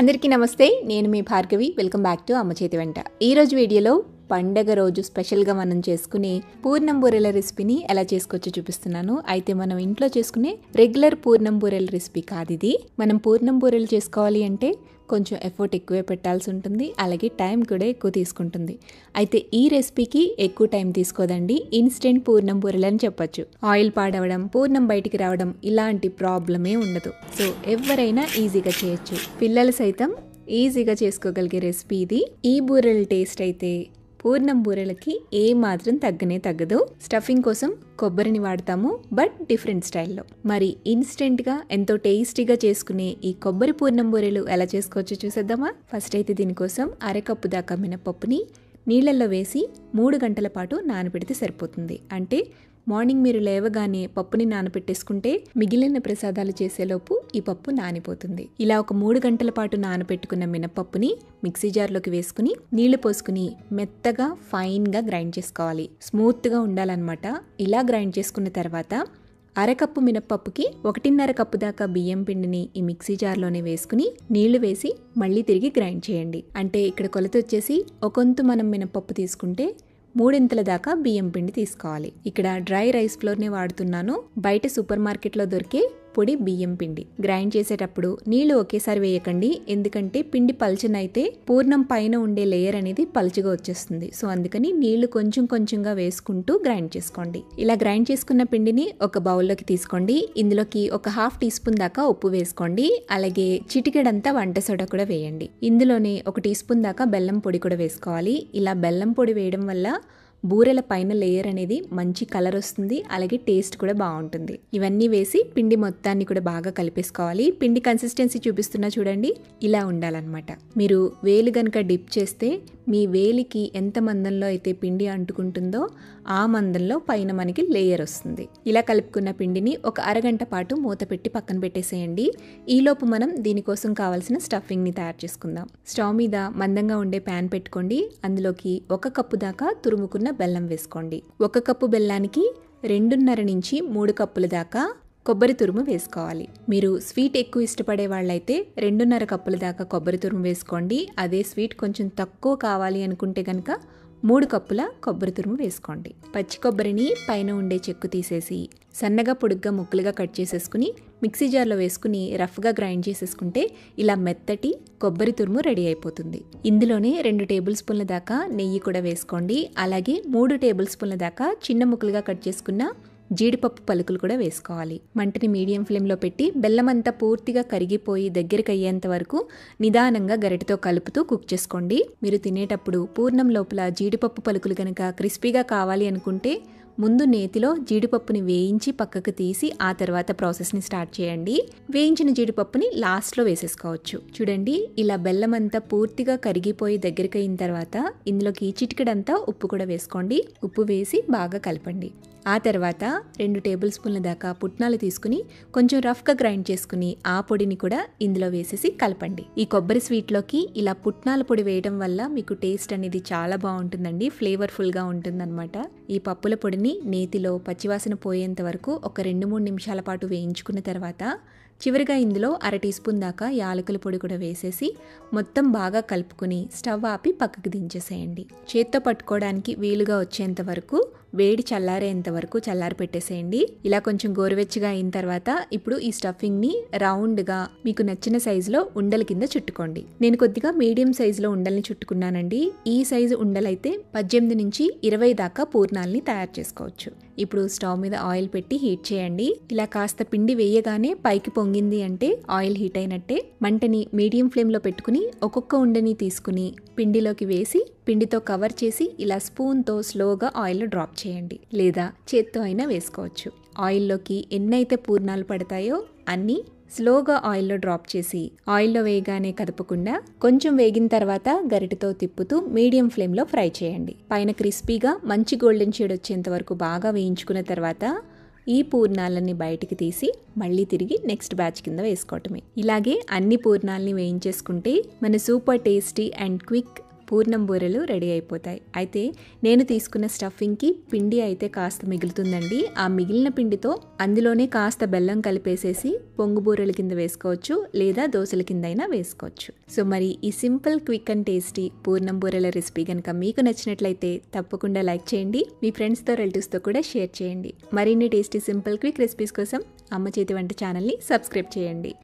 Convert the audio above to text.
అందరికీ నమస్తే నేను మీ భార్గవి వెల్కమ్ బ్యాక్ టు అమ్మ చేతి వెంట ఈరోజు వీడియోలో పండగ రోజు స్పెషల్గా మనం చేసుకునే పూర్ణం బూరెల రెసిపీని ఎలా చేసుకోవచ్చో చూపిస్తున్నాను అయితే మనం ఇంట్లో చేసుకునే రెగ్యులర్ పూర్ణం బూరెల రెసిపీ కాదు ఇది మనం పూర్ణం బూరెలు చేసుకోవాలి అంటే కొంచెం ఎఫర్ట్ ఎక్కువే పెట్టాల్సి ఉంటుంది అలాగే టైం కూడా ఎక్కువ తీసుకుంటుంది అయితే ఈ రెసిపీకి ఎక్కువ టైం తీసుకోదండి ఇన్స్టెంట్ పూర్ణం బూరెలని చెప్పొచ్చు ఆయిల్ పాడవడం పూర్ణం బయటికి రావడం ఇలాంటి ప్రాబ్లమే ఉండదు సో ఎవరైనా ఈజీగా చేయొచ్చు పిల్లలు సైతం ఈజీగా చేసుకోగలిగే రెసిపీ ఇది ఈ బూరెల టేస్ట్ అయితే పూర్ణం బూరెలకి ఏ మాత్రం తగ్గనే తగ్గదు స్టఫింగ్ కోసం కొబ్బరిని వాడతాము బట్ డిఫరెంట్ స్టైల్లో మరి ఇన్స్టెంట్గా ఎంతో టేస్టీగా చేసుకునే ఈ కొబ్బరి పూర్ణం బూరెలు ఎలా చేసుకోవచ్చో చూసేద్దామా ఫస్ట్ అయితే దీనికోసం అరకప్పు దాకా మినపప్పుని నీళ్ళల్లో వేసి మూడు గంటల పాటు నానబెడితే సరిపోతుంది అంటే మార్నింగ్ మీరు లేవగానే పప్పుని నానపెట్టేసుకుంటే మిగిలిన ప్రసాదాలు చేసేలోపు ఈ పప్పు నానిపోతుంది ఇలా ఒక మూడు గంటల పాటు నానపెట్టుకున్న మినపప్పుని మిక్సీ జార్లోకి వేసుకుని నీళ్లు పోసుకుని మెత్తగా ఫైన్గా గ్రైండ్ చేసుకోవాలి స్మూత్గా ఉండాలన్నమాట ఇలా గ్రైండ్ చేసుకున్న తర్వాత అరకప్పు మినపప్పుకి ఒకటిన్నర కప్పు దాకా బియ్యం పిండిని ఈ మిక్సీ జార్లోనే వేసుకుని నీళ్లు వేసి మళ్ళీ తిరిగి గ్రైండ్ చేయండి అంటే ఇక్కడ కొలత వచ్చేసి ఒకంతు మనం మినపప్పు తీసుకుంటే మూడింతల దాకా బియ్యం పిండి తీసుకోవాలి ఇక్కడ డ్రై రైస్ ఫ్లోర్ని వాడుతున్నాను బయట సూపర్ మార్కెట్లో దొరికే పొడి బియ్యం పిండి గ్రైండ్ చేసేటప్పుడు నీళ్లు ఒకేసారి వేయకండి ఎందుకంటే పిండి పలచనైతే పూర్ణం పైన ఉండే లేయర్ అనేది పలుచగా వచ్చేస్తుంది సో అందుకని నీళ్లు కొంచెం కొంచెంగా వేసుకుంటూ గ్రైండ్ చేసుకోండి ఇలా గ్రైండ్ చేసుకున్న పిండిని ఒక బౌల్లోకి తీసుకోండి ఇందులోకి ఒక హాఫ్ టీ స్పూన్ దాకా ఉప్పు వేసుకోండి అలాగే చిటికెడంతా వంట సోడా కూడా వేయండి ఇందులోనే ఒక టీ స్పూన్ దాకా బెల్లం పొడి కూడా వేసుకోవాలి ఇలా బెల్లం పొడి వేయడం వల్ల బూరెల పైన లేయర్ అనేది మంచి కలర్ వస్తుంది అలాగే టేస్ట్ కూడా బాగుంటుంది ఇవన్నీ వేసి పిండి మొత్తాన్ని కూడా బాగా కలిపేసుకోవాలి పిండి కన్సిస్టెన్సీ చూపిస్తున్నా చూడండి ఇలా ఉండాలన్నమాట మీరు వేలు గనక డిప్ చేస్తే మీ వేలికి ఎంత మందంలో అయితే పిండి అంటుకుంటుందో ఆ మందంలో పైన మనకి లేయర్ వస్తుంది ఇలా కలుపుకున్న పిండిని ఒక అరగంట పాటు మూత పెట్టి పక్కన పెట్టేసేయండి ఈలోపు మనం దీనికోసం కావాల్సిన స్టఫింగ్ని తయారు చేసుకుందాం స్టవ్ మీద మందంగా ఉండే ప్యాన్ పెట్టుకోండి అందులోకి ఒక కప్పు దాకా తురుముకున్న బెల్లం వేసుకోండి ఒక కప్పు బెల్లానికి రెండున్నర నుంచి మూడు కప్పుల దాకా కొబ్బరి తురుము వేసుకోవాలి మీరు స్వీట్ ఎక్కువ ఇష్టపడే వాళ్ళైతే రెండున్నర కప్పుల దాకా కొబ్బరి తురుము వేసుకోండి అదే స్వీట్ కొంచెం తక్కువ కావాలి అనుకుంటే కనుక మూడు కప్పుల కొబ్బరి తురుము వేసుకోండి పచ్చి కొబ్బరిని పైన ఉండే చెక్కు తీసేసి సన్నగా పొడుగ్గా ముక్కలుగా కట్ చేసేసుకుని మిక్సీ జార్లో వేసుకుని రఫ్గా గ్రైండ్ చేసేసుకుంటే ఇలా మెత్తటి కొబ్బరి తురుము రెడీ అయిపోతుంది ఇందులోనే రెండు టేబుల్ స్పూన్ల దాకా నెయ్యి కూడా వేసుకోండి అలాగే మూడు టేబుల్ స్పూన్ల దాకా చిన్న ముక్కలుగా కట్ చేసుకున్న జీడిపప్పు పలుకులు కూడా వేసుకోవాలి మంటని మీడియం ఫ్లేమ్లో పెట్టి బెల్లం అంతా పూర్తిగా కరిగిపోయి దగ్గరికి అయ్యేంత వరకు నిదానంగా గరిటతో కలుపుతూ కుక్ చేసుకోండి మీరు తినేటప్పుడు పూర్ణం లోపల జీడిపప్పు పలుకులు కనుక క్రిస్పీగా కావాలి అనుకుంటే ముందు నేతిలో జీడిపప్పుని వేయించి పక్కకు తీసి ఆ తర్వాత ప్రాసెస్ని స్టార్ట్ చేయండి వేయించిన జీడిపప్పుని లాస్ట్లో వేసేసుకోవచ్చు చూడండి ఇలా బెల్లం అంతా పూర్తిగా కరిగిపోయి దగ్గరికి అయిన తర్వాత ఇందులోకి చిటికడంతా ఉప్పు కూడా వేసుకోండి ఉప్పు వేసి బాగా కలపండి ఆ తర్వాత రెండు టేబుల్ స్పూన్ల దాకా పుట్నాలు తీసుకుని కొంచెం రఫ్గా గ్రైండ్ చేసుకుని ఆ పొడిని కూడా ఇందులో వేసేసి కలపండి ఈ కొబ్బరి స్వీట్లోకి ఇలా పుట్నాల పొడి వేయడం వల్ల మీకు టేస్ట్ అనేది చాలా బాగుంటుందండి ఫ్లేవర్ఫుల్గా ఉంటుందన్నమాట ఈ పప్పుల పొడిని నేతిలో పచ్చివాసన పోయేంత వరకు ఒక రెండు మూడు నిమిషాల పాటు వేయించుకున్న తర్వాత చివరిగా ఇందులో అర టీ స్పూన్ దాకా యాలకుల పొడి కూడా వేసేసి మొత్తం బాగా కలుపుకుని స్టవ్ ఆపి పక్కకు దించేసేయండి చేత్తో పట్టుకోవడానికి వీలుగా వచ్చేంత వరకు వేడి చల్లారేంత వరకు చల్లారి పెట్టేసేయండి ఇలా కొంచెం గోరువెచ్చగా అయిన తర్వాత ఇప్పుడు ఈ స్టఫింగ్ని రౌండ్గా మీకు నచ్చిన సైజులో ఉండల కింద చుట్టుకోండి నేను కొద్దిగా మీడియం సైజులో ఉండల్ని చుట్టుకున్నానండి ఈ సైజు ఉండలైతే పద్దెనిమిది నుంచి ఇరవై దాకా పూర్ణాలని తయారు చేసుకోవచ్చు ఇప్పుడు స్టవ్ మీద ఆయిల్ పెట్టి హీట్ చేయండి ఇలా కాస్త పిండి వేయగానే పైకి పొంగింది అంటే ఆయిల్ హీట్ అయినట్టే మంటని మీడియం ఫ్లేమ్లో పెట్టుకుని ఒక్కొక్క ఉండని తీసుకుని పిండిలోకి వేసి పిండితో కవర్ చేసి ఇలా స్పూన్తో స్లోగా ఆయిల్ డ్రాప్ చేయండి లేదా చేత్తో అయినా వేసుకోవచ్చు ఆయిల్లోకి ఎన్నైతే పూర్ణాలు పడతాయో అన్నీ స్లోగా ఆయిల్లో డ్రాప్ చేసి ఆయిల్లో వేయగానే కదపకుండా కొంచెం వేగిన తర్వాత గరిటతో తిప్పుతూ మీడియం ఫ్లేమ్లో ఫ్రై చేయండి పైన క్రిస్పీగా మంచి గోల్డెన్ షేడ్ వచ్చేంత వరకు బాగా వేయించుకున్న తర్వాత ఈ పూర్ణాలన్నీ బయటికి తీసి మళ్ళీ తిరిగి నెక్స్ట్ బ్యాచ్ కింద వేసుకోవటమే ఇలాగే అన్ని పూర్ణాలని వేయించేసుకుంటే మన సూపర్ టేస్టీ అండ్ క్విక్ పూర్ణం బూరెలు రెడీ అయిపోతాయి అయితే నేను తీసుకున్న స్టఫింగ్కి పిండి అయితే కాస్త మిగులుతుందండి ఆ మిగిలిన పిండితో అందులోనే కాస్త బెల్లం కలిపేసేసి పొంగు బూరెల కింద వేసుకోవచ్చు లేదా దోశల కింద అయినా వేసుకోవచ్చు సో మరి ఈ సింపుల్ క్విక్ అండ్ టేస్టీ పూర్ణం బూరెల రెసిపీ కనుక మీకు నచ్చినట్లయితే తప్పకుండా లైక్ చేయండి మీ ఫ్రెండ్స్తో రిలేటివ్స్తో కూడా షేర్ చేయండి మరిన్ని టేస్టీ సింపుల్ క్విక్ రెసిపీస్ కోసం అమ్మ చేతి వంట ఛానల్ని సబ్స్క్రైబ్ చేయండి